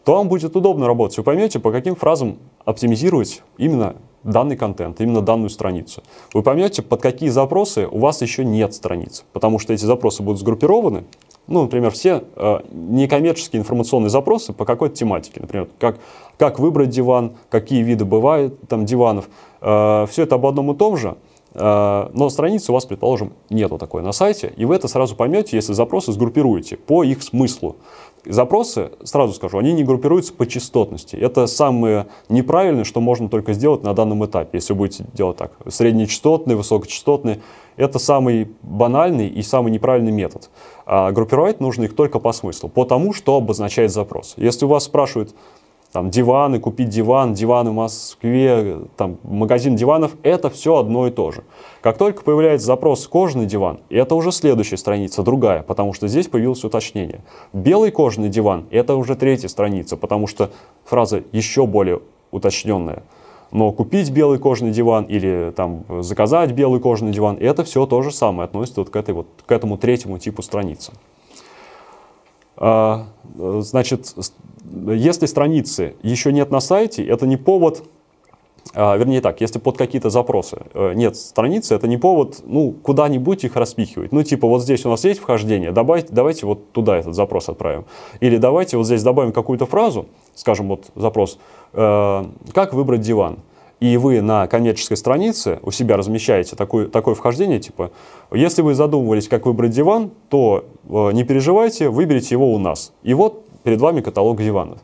то вам будет удобно работать. Вы поймете, по каким фразам оптимизировать именно данный контент, именно данную страницу. Вы поймете, под какие запросы у вас еще нет страниц, потому что эти запросы будут сгруппированы. Ну, например, все э, некоммерческие информационные запросы по какой-то тематике. Например, как, как выбрать диван, какие виды бывают там диванов. Э, все это об одном и том же, э, но страницы у вас, предположим, нету такой на сайте, и вы это сразу поймете, если запросы сгруппируете по их смыслу. Запросы, сразу скажу, они не группируются по частотности. Это самое неправильное, что можно только сделать на данном этапе, если будете делать так. Среднечастотный, высокочастотные, Это самый банальный и самый неправильный метод. А группировать нужно их только по смыслу, по тому, что обозначает запрос. Если у вас спрашивают, там диваны, купить диван, диваны в Москве, там магазин диванов, это все одно и то же. Как только появляется запрос кожаный диван, это уже следующая страница, другая, потому что здесь появилось уточнение. Белый кожаный диван, это уже третья страница, потому что фраза еще более уточненная. Но купить белый кожаный диван или там заказать белый кожаный диван, это все то же самое, относится вот к, этой вот, к этому третьему типу страницы. А, значит, если страницы еще нет на сайте, это не повод а, вернее так, если под какие-то запросы э, нет страницы, это не повод, ну, куда-нибудь их распихивать. Ну, типа, вот здесь у нас есть вхождение, добавь, давайте вот туда этот запрос отправим. Или давайте вот здесь добавим какую-то фразу, скажем, вот запрос, э, как выбрать диван. И вы на коммерческой странице у себя размещаете такое, такое вхождение, типа, если вы задумывались, как выбрать диван, то э, не переживайте, выберите его у нас. И вот перед вами каталог диванов.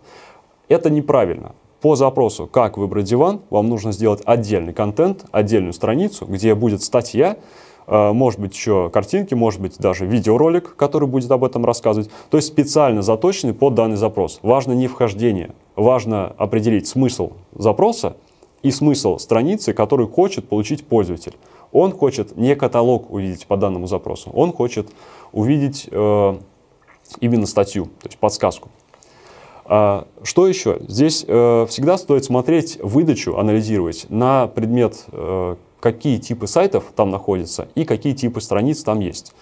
Это неправильно. По запросу «Как выбрать диван» вам нужно сделать отдельный контент, отдельную страницу, где будет статья, э, может быть, еще картинки, может быть, даже видеоролик, который будет об этом рассказывать. То есть специально заточенный под данный запрос. Важно не вхождение, важно определить смысл запроса, и смысл страницы, которую хочет получить пользователь. Он хочет не каталог увидеть по данному запросу, он хочет увидеть э, именно статью, то есть подсказку. А, что еще? Здесь э, всегда стоит смотреть выдачу, анализировать на предмет, э, какие типы сайтов там находятся и какие типы страниц там есть.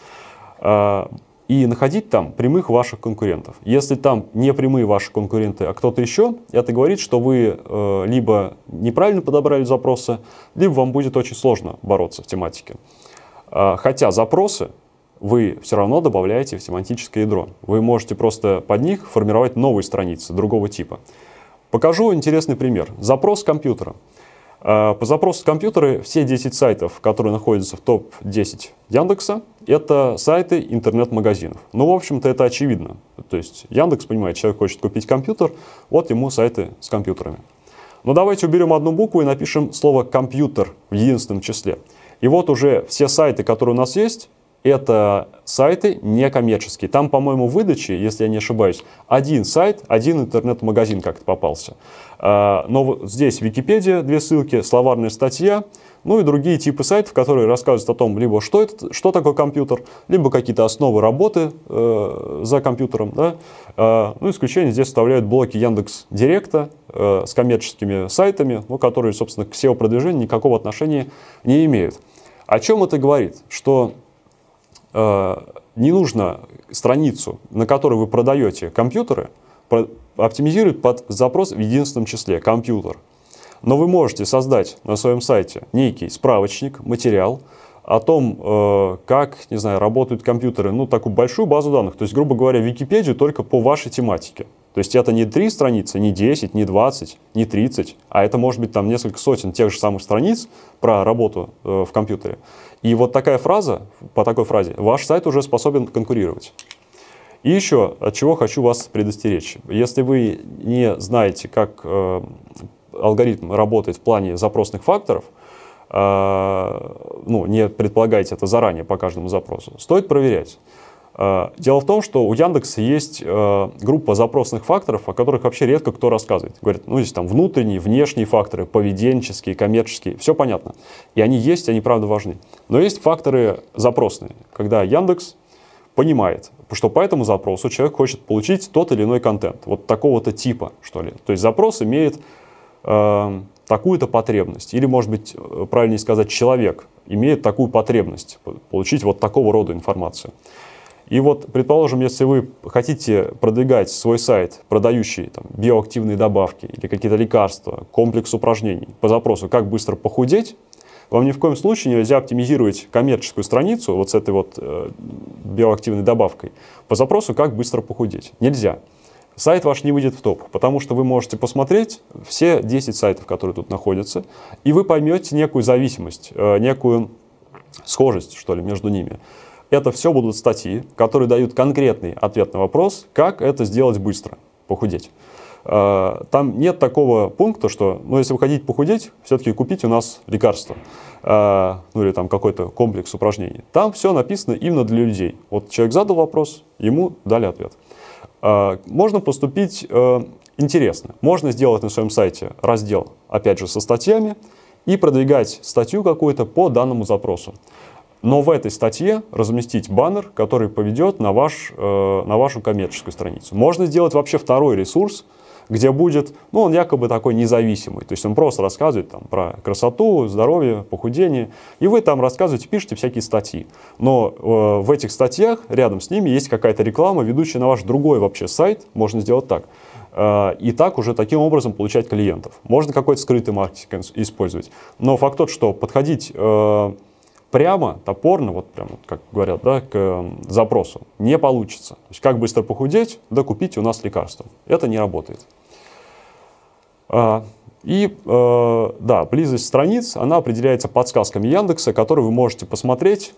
А, и находить там прямых ваших конкурентов. Если там не прямые ваши конкуренты, а кто-то еще, это говорит, что вы э, либо неправильно подобрали запросы, либо вам будет очень сложно бороться в тематике. Э, хотя запросы вы все равно добавляете в семантическое ядро. Вы можете просто под них формировать новые страницы другого типа. Покажу интересный пример. Запрос компьютера. компьютера. А, по запросу компьютеры все 10 сайтов, которые находятся в топ-10 Яндекса, это сайты интернет-магазинов. Ну, в общем-то, это очевидно. То есть Яндекс понимает, человек хочет купить компьютер, вот ему сайты с компьютерами. Но давайте уберем одну букву и напишем слово «компьютер» в единственном числе. И вот уже все сайты, которые у нас есть, это сайты некоммерческие. Там, по-моему, выдачи, если я не ошибаюсь, один сайт, один интернет-магазин как-то попался. А, но здесь Википедия, две ссылки, словарная статья, ну и другие типы сайтов, которые рассказывают о том, либо что, это, что такое компьютер, либо какие-то основы работы э, за компьютером. Да? Э, ну, исключение здесь составляют блоки Яндекс Директа э, с коммерческими сайтами, ну, которые, собственно, к SEO-продвижению никакого отношения не имеют. О чем это говорит? Что Э, не нужно страницу, на которой вы продаете компьютеры, оптимизировать под запрос в единственном числе «компьютер». Но вы можете создать на своем сайте некий справочник, материал о том, э, как, не знаю, работают компьютеры, ну, такую большую базу данных, то есть, грубо говоря, Википедию только по вашей тематике. То есть это не три страницы, не 10, не 20, не 30, а это может быть там несколько сотен тех же самых страниц про работу э, в компьютере. И вот такая фраза, по такой фразе, ваш сайт уже способен конкурировать. И еще, от чего хочу вас предостеречь. Если вы не знаете, как э, алгоритм работает в плане запросных факторов, э, ну, не предполагайте это заранее по каждому запросу, стоит проверять. Э, дело в том, что у Яндекса есть э, группа запросных факторов, о которых вообще редко кто рассказывает. Говорят, ну здесь там внутренние, внешние факторы, поведенческие, коммерческие, все понятно. И они есть, они правда важны. Но есть факторы запросные, когда Яндекс понимает, что по этому запросу человек хочет получить тот или иной контент, вот такого-то типа, что ли. То есть запрос имеет э, такую-то потребность, или, может быть, э, правильнее сказать, человек имеет такую потребность получить вот такого рода информацию. И вот, предположим, если вы хотите продвигать свой сайт, продающий там, биоактивные добавки или какие-то лекарства, комплекс упражнений по запросу «Как быстро похудеть», вам ни в коем случае нельзя оптимизировать коммерческую страницу вот с этой вот э, биоактивной добавкой по запросу «Как быстро похудеть». Нельзя. Сайт ваш не выйдет в топ, потому что вы можете посмотреть все 10 сайтов, которые тут находятся, и вы поймете некую зависимость, э, некую схожесть, что ли, между ними. Это все будут статьи, которые дают конкретный ответ на вопрос, как это сделать быстро, похудеть. Э, там нет такого пункта, что, ну, если вы хотите похудеть, все-таки купить у нас лекарство, э, ну, или там какой-то комплекс упражнений. Там все написано именно для людей. Вот человек задал вопрос, ему дали ответ. Э, можно поступить интересно. Можно сделать на своем сайте раздел, опять же, со статьями и продвигать статью какую-то по данному запросу но в этой статье разместить баннер, который поведет на, ваш, э, на вашу коммерческую страницу. Можно сделать вообще второй ресурс, где будет, ну, он якобы такой независимый, то есть он просто рассказывает там про красоту, здоровье, похудение, и вы там рассказываете, пишете всякие статьи. Но э, в этих статьях рядом с ними есть какая-то реклама, ведущая на ваш другой вообще сайт, можно сделать так э, и так уже таким образом получать клиентов. Можно какой-то скрытый маркетинг использовать. Но факт тот, что подходить э, прямо, топорно, вот прям, как говорят, да, к эм, запросу не получится. То есть как быстро похудеть, да купите у нас лекарство. Это не работает. А, и э, да, близость страниц, она определяется подсказками Яндекса, которые вы можете посмотреть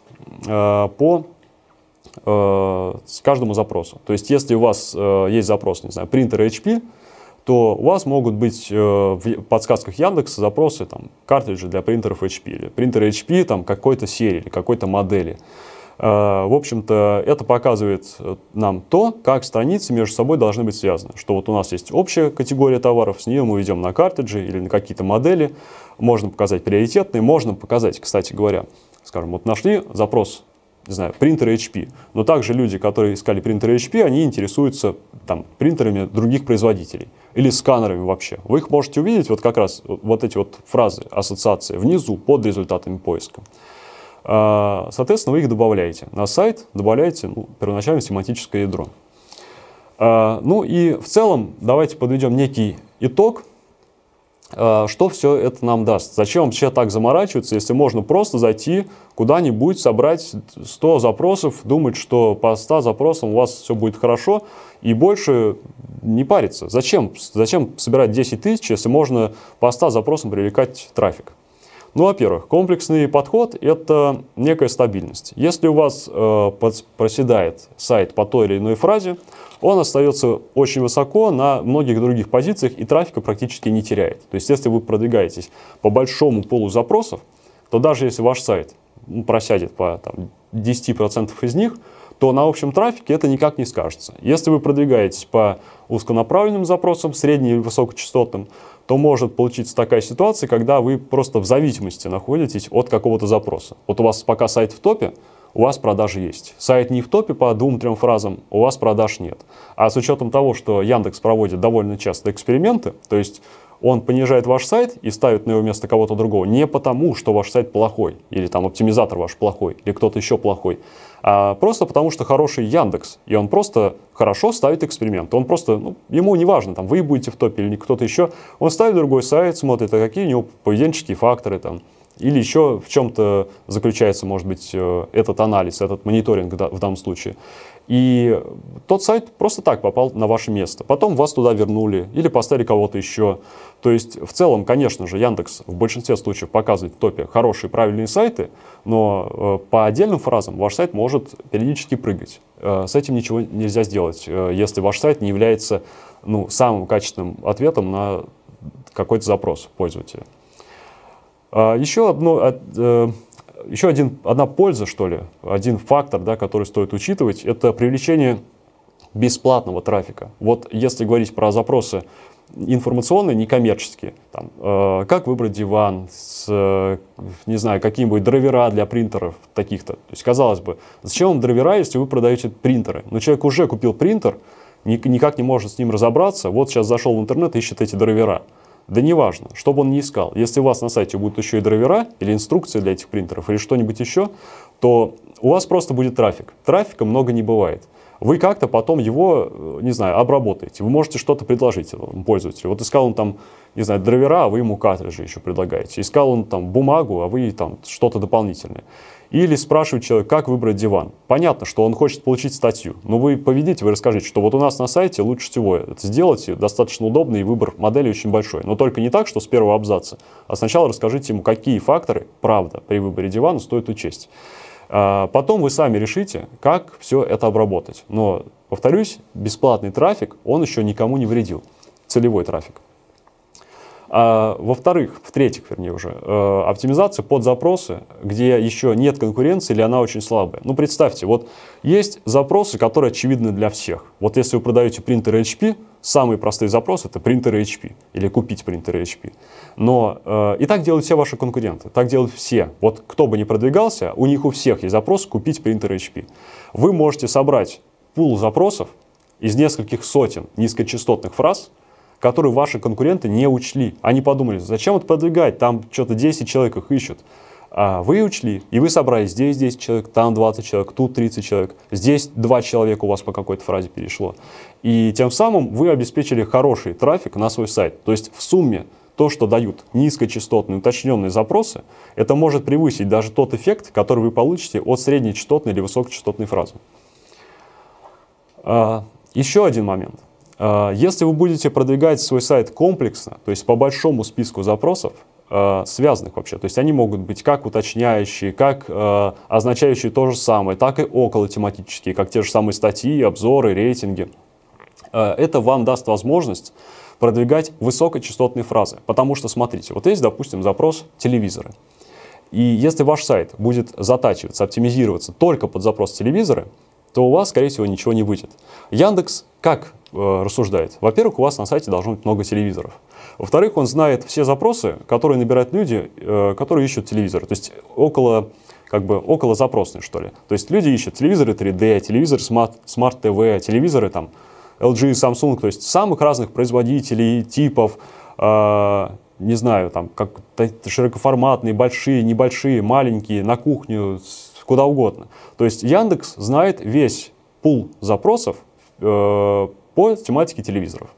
э, по э, каждому запросу. То есть если у вас есть запрос, не знаю, принтер HP, то у вас могут быть э, в подсказках Яндекса запросы там, картриджи для принтеров HP или принтеры HP там, какой-то серии или какой-то модели. Э, в общем-то, это показывает э, нам то, как страницы между собой должны быть связаны. Что вот у нас есть общая категория товаров, с нее мы идем на картриджи или на какие-то модели. Можно показать приоритетные, можно показать, кстати говоря, скажем, вот нашли запрос не знаю, принтеры HP. Но также люди, которые искали принтеры HP, они интересуются там, принтерами других производителей или сканерами вообще. Вы их можете увидеть вот как раз вот эти вот фразы, ассоциации внизу под результатами поиска. А, соответственно, вы их добавляете на сайт, добавляете ну, первоначально семантическое ядро. А, ну и в целом давайте подведем некий итог – Э, что все это нам даст? Зачем вообще так заморачиваться, если можно просто зайти куда-нибудь, собрать 100 запросов, думать, что по 100 запросам у вас все будет хорошо, и больше не париться. Зачем, зачем собирать 10 тысяч, если можно по 100 запросам привлекать трафик? Ну, во-первых, комплексный подход – это некая стабильность. Если у вас э, проседает сайт по той или иной фразе, он остается очень высоко на многих других позициях и трафика практически не теряет. То есть, если вы продвигаетесь по большому полу запросов, то даже если ваш сайт просядет по там, 10% из них, то на общем трафике это никак не скажется. Если вы продвигаетесь по узконаправленным запросам, средним или высокочастотным, то может получиться такая ситуация, когда вы просто в зависимости находитесь от какого-то запроса. Вот у вас пока сайт в топе, у вас продажи есть. Сайт не в топе по двум-трем фразам, у вас продаж нет. А с учетом того, что Яндекс проводит довольно часто эксперименты, то есть он понижает ваш сайт и ставит на его место кого-то другого не потому, что ваш сайт плохой, или там оптимизатор ваш плохой, или кто-то еще плохой, а просто потому что хороший Яндекс, и он просто хорошо ставит эксперимент. Он просто, ну, ему не важно, там, вы будете в топе или кто-то еще, он ставит другой сайт, смотрит, а какие у него поведенческие факторы там, или еще в чем-то заключается, может быть, э, этот анализ, этот мониторинг в данном случае. И тот сайт просто так попал на ваше место. Потом вас туда вернули или поставили кого-то еще. То есть в целом, конечно же, Яндекс в большинстве случаев показывает в топе хорошие, правильные сайты, но э, по отдельным фразам ваш сайт может периодически прыгать. Э, с этим ничего нельзя сделать, э, если ваш сайт не является ну, самым качественным ответом на какой-то запрос пользователя. А, еще одно еще один, одна польза, что ли, один фактор, да, который стоит учитывать, это привлечение бесплатного трафика. Вот если говорить про запросы информационные, некоммерческие, там, э, как выбрать диван, с, э, не знаю, какие-нибудь драйвера для принтеров таких-то. То есть, казалось бы, зачем вам драйвера, если вы продаете принтеры? Но человек уже купил принтер, никак не может с ним разобраться, вот сейчас зашел в интернет, и ищет эти драйвера. Да неважно, что бы он ни искал. Если у вас на сайте будут еще и драйвера или инструкции для этих принтеров или что-нибудь еще, то у вас просто будет трафик. Трафика много не бывает вы как-то потом его, э, не знаю, обработаете. Вы можете что-то предложить этому пользователю. Вот искал он там, не знаю, драйвера, а вы ему картриджи еще предлагаете. Искал он там бумагу, а вы там что-то дополнительное. Или спрашивать человека, как выбрать диван. Понятно, что он хочет получить статью, но вы поведите, вы расскажите, что вот у нас на сайте лучше всего это сделать, и достаточно удобный выбор модели очень большой. Но только не так, что с первого абзаца, а сначала расскажите ему, какие факторы, правда, при выборе дивана стоит учесть. А, потом вы сами решите, как все это обработать. Но, повторюсь, бесплатный трафик, он еще никому не вредил. Целевой трафик. А, во-вторых, в-третьих, вернее уже, э, оптимизация под запросы, где еще нет конкуренции или она очень слабая. Ну, представьте, вот есть запросы, которые очевидны для всех. Вот если вы продаете принтеры HP, самый простой запрос — это принтеры HP или купить принтеры HP. Но э, и так делают все ваши конкуренты, так делают все. Вот кто бы ни продвигался, у них у всех есть запрос «купить принтеры HP». Вы можете собрать пул запросов из нескольких сотен низкочастотных фраз — которые ваши конкуренты не учли. Они подумали, зачем это подвигать, там что-то 10 человек их ищут. А вы учли, и вы собрали здесь 10 человек, там 20 человек, тут 30 человек, здесь 2 человека у вас по какой-то фразе перешло. И тем самым вы обеспечили хороший трафик на свой сайт. То есть в сумме то, что дают низкочастотные уточненные запросы, это может превысить даже тот эффект, который вы получите от среднечастотной или высокочастотной фразы. А, Еще один момент. Э, если вы будете продвигать свой сайт комплексно, то есть по большому списку запросов, э, связанных вообще. То есть они могут быть как уточняющие, как э, означающие то же самое, так и около тематические, как те же самые статьи, обзоры, рейтинги. Э, это вам даст возможность продвигать высокочастотные фразы. Потому что, смотрите, вот есть, допустим, запрос телевизоры. И если ваш сайт будет затачиваться, оптимизироваться только под запрос телевизоры, то у вас, скорее всего, ничего не выйдет. Яндекс как Э, рассуждает. Во-первых, у вас на сайте должно быть много телевизоров. Во-вторых, он знает все запросы, которые набирают люди, э, которые ищут телевизоры. То есть около как бы около запросной, что ли. То есть люди ищут телевизоры 3D, телевизоры Smart, Smart TV, телевизоры там LG, Samsung, то есть самых разных производителей, типов, э, не знаю, там как широкоформатные, большие, небольшие, маленькие, на кухню, куда угодно. То есть Яндекс знает весь пул запросов, э, по тематике телевизоров.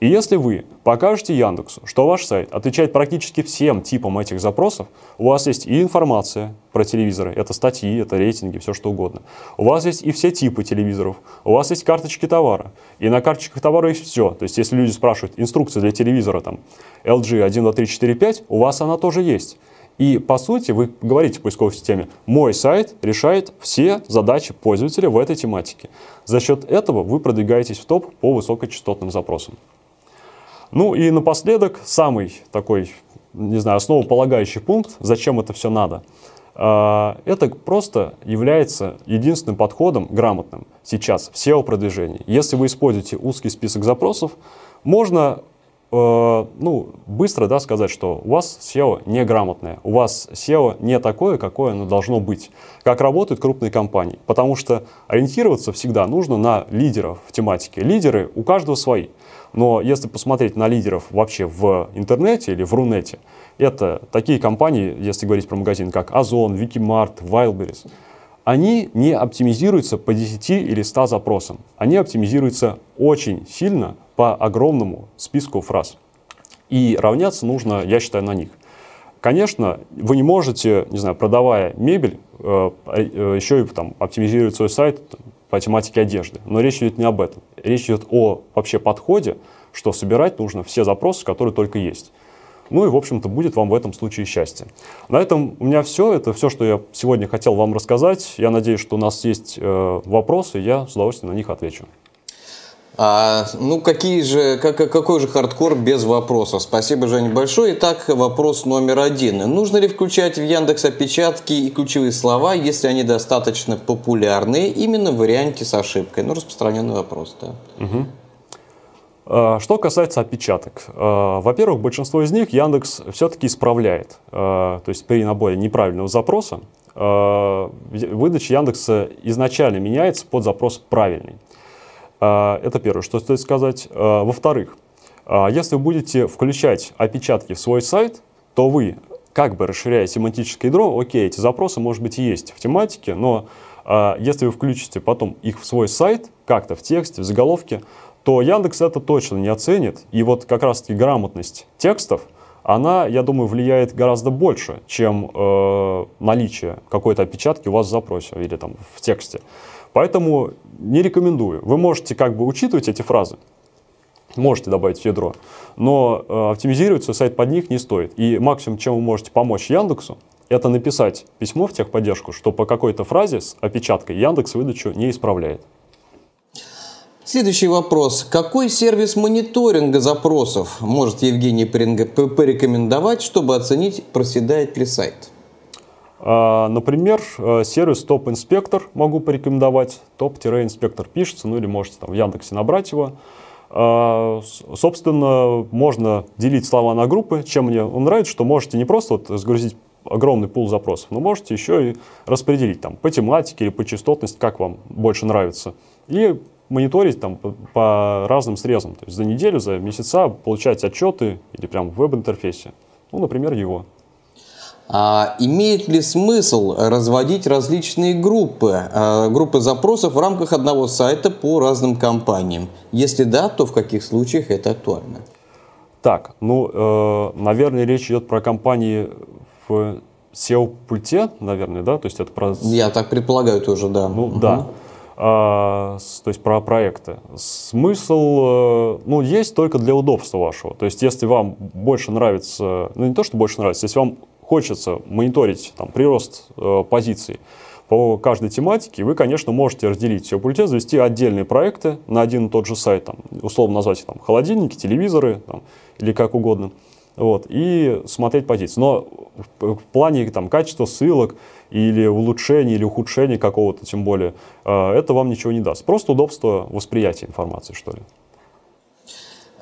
И если вы покажете Яндексу, что ваш сайт отвечает практически всем типам этих запросов, у вас есть и информация про телевизоры, это статьи, это рейтинги, все что угодно. У вас есть и все типы телевизоров, у вас есть карточки товара, и на карточках товара есть все. То есть если люди спрашивают инструкция для телевизора там LG 1, 2, 3, 4, 5, у вас она тоже есть. И по сути вы говорите поисковой системе, мой сайт решает все задачи пользователя в этой тематике. За счет этого вы продвигаетесь в топ по высокочастотным запросам. Ну и напоследок, самый такой, не знаю, основополагающий пункт, зачем это все надо. А, это просто является единственным подходом грамотным сейчас в SEO-продвижении. Если вы используете узкий список запросов, можно Э, ну, быстро да, сказать, что у вас SEO неграмотное, у вас SEO не такое, какое оно должно быть, как работают крупные компании. Потому что ориентироваться всегда нужно на лидеров в тематике. Лидеры у каждого свои. Но если посмотреть на лидеров вообще в интернете или в Рунете, это такие компании, если говорить про магазин, как Озон, Викимарт, Wildberries, они не оптимизируются по 10 или 100 запросам. Они оптимизируются очень сильно по огромному списку фраз. И равняться нужно, я считаю, на них. Конечно, вы не можете, не знаю, продавая мебель, э, а, э, еще и там, оптимизировать свой сайт по тематике одежды. Но речь идет не об этом. Речь идет о вообще подходе, что собирать нужно все запросы, которые только есть. Ну и, в общем-то, будет вам в этом случае счастье. На этом у меня все. Это все, что я сегодня хотел вам рассказать. Я надеюсь, что у нас есть э, вопросы, и я с удовольствием на них отвечу. А, ну, какие же, как, какой же хардкор без вопросов? Спасибо, Женя,
большое. Итак, вопрос номер один. Нужно ли включать в Яндекс опечатки и ключевые слова, если они достаточно популярны, именно в варианте с ошибкой? Ну, распространенный вопрос, да.
Угу. Что касается опечаток, а, во-первых, большинство из них Яндекс все-таки исправляет. А, то есть при наборе неправильного запроса выдача Яндекса изначально меняется под запрос правильный. А, это первое, что стоит сказать. А, во-вторых, а, если вы будете включать опечатки в свой сайт, то вы как бы расширяя семантическое ядро, окей, эти запросы, может быть, есть в тематике, но если вы включите потом их в свой сайт, как-то в тексте, в заголовке, то Яндекс это точно не оценит. И вот как раз-таки грамотность текстов, она, я думаю, влияет гораздо больше, чем э, наличие какой-то опечатки у вас в запросе или там в тексте. Поэтому не рекомендую. Вы можете как бы учитывать эти фразы, можете добавить в ядро, но э, оптимизировать свой сайт под них не стоит. И максимум, чем вы можете помочь Яндексу, это написать письмо в техподдержку, что по какой-то фразе с опечаткой Яндекс выдачу не исправляет.
Следующий вопрос. Какой сервис мониторинга запросов может Евгений порекомендовать,
чтобы оценить, проседает ли сайт? А, например, э, сервис Top Inspector могу порекомендовать. Top-инспектор пишется, ну или можете там в Яндексе набрать его. А, собственно, можно делить слова на группы. Чем мне он нравится, что можете не просто вот сгрузить огромный пул запросов, но можете еще и распределить там по тематике или по частотности, как вам больше нравится. И мониторить там по, по разным срезам. То есть за неделю, за месяца получать отчеты или прям в веб-интерфейсе. Ну, например, его. А имеет ли смысл разводить
различные группы, а, группы запросов в рамках одного сайта по разным компаниям?
Если да, то в каких случаях это актуально? Так, ну, э, наверное, речь идет про компании в SEO-пульте, наверное, да? То есть это про... Я так предполагаю тоже, да. Ну, угу. да. А, то есть про проекты. Смысл, э, ну, есть только для удобства вашего. То есть если вам больше нравится, ну, не то, что больше нравится, если вам хочется мониторить там, прирост э, позиций по каждой тематике, вы, конечно, можете разделить все пульте, завести отдельные проекты на один и тот же сайт, там, условно назвать там, холодильники, телевизоры там, или как угодно, вот, и смотреть позиции. Но в плане там, качества ссылок или улучшения или ухудшения какого-то, тем более, э, это вам ничего не даст. Просто удобство восприятия информации, что ли.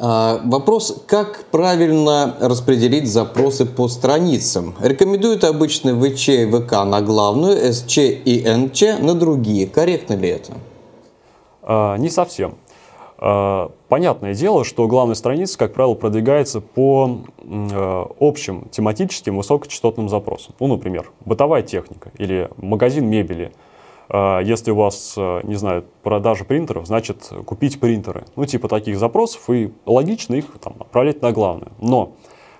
А, вопрос, как правильно распределить
запросы по страницам. Рекомендуют обычно ВЧ и ВК на главную,
СЧ и НЧ на другие. Корректно ли это? А, не совсем. А, понятное дело, что главная страница, как правило, продвигается по общим тематическим высокочастотным запросам. Ну, например, бытовая техника или магазин мебели – а, если у вас, э, не знаю, продажа принтеров, значит купить принтеры. Ну, типа таких запросов, и логично их там, отправлять на главное. Но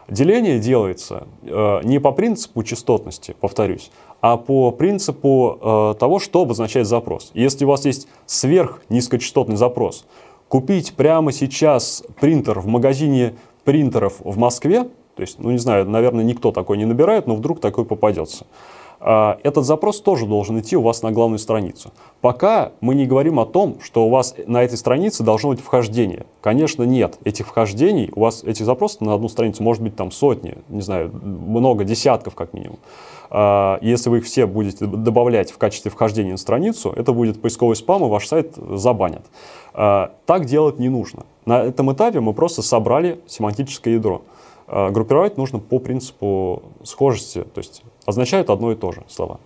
деление делается э, не по принципу частотности, повторюсь, а по принципу э, того, что обозначает запрос. Если у вас есть сверхнизкочастотный запрос, купить прямо сейчас принтер в магазине принтеров в Москве, то есть, ну не знаю, наверное, никто такой не набирает, но вдруг такой попадется – а, этот запрос тоже должен идти у вас на главную страницу. Пока мы не говорим о том, что у вас на этой странице должно быть вхождение. Конечно, нет. Этих вхождений, у вас этих запросов на одну страницу может быть там сотни, не знаю, много, десятков как минимум. А, если вы их все будете добавлять в качестве вхождения на страницу, это будет поисковый спам, и ваш сайт забанят. А, так делать не нужно. На этом этапе мы просто собрали семантическое ядро группировать нужно по принципу схожести. То есть означают одно и то же слова.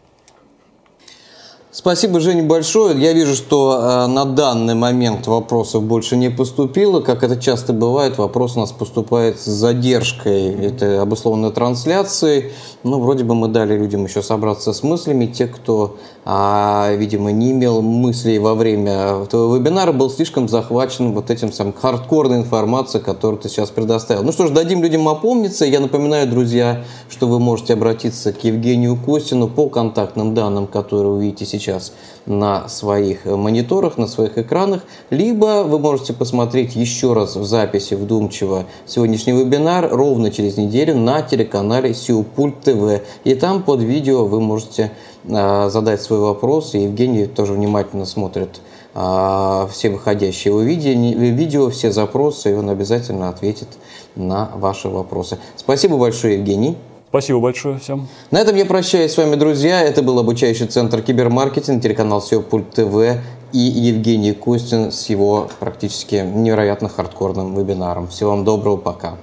Спасибо, Женя, большое. Я вижу, что э, на данный момент вопросов больше не поступило. Как это часто бывает, вопрос у нас поступает с задержкой. Это обусловлено трансляцией. Ну, вроде бы мы дали людям еще собраться с мыслями. Те, кто, э, видимо, не имел мыслей во время твоего вебинара, был слишком захвачен вот этим самым хардкорной информацией, которую ты сейчас предоставил. Ну что ж, дадим людям опомниться. Я напоминаю, друзья, что вы можете обратиться к Евгению Костину по контактным данным, которые вы видите сейчас сейчас на своих э, мониторах, на своих экранах, либо вы можете посмотреть еще раз в записи вдумчиво сегодняшний вебинар ровно через неделю на телеканале Сиупульт ТВ. И там под видео вы можете а, задать свой вопрос, и Евгений тоже внимательно смотрит а, все выходящие его видео, все запросы, и он обязательно ответит на ваши вопросы. Спасибо большое, Евгений. Спасибо большое всем. На этом я прощаюсь с вами, друзья. Это был обучающий центр кибермаркетинг, телеканал SEO Пульт ТВ и Евгений Костин с его практически невероятно хардкорным вебинаром. Всего вам доброго, пока.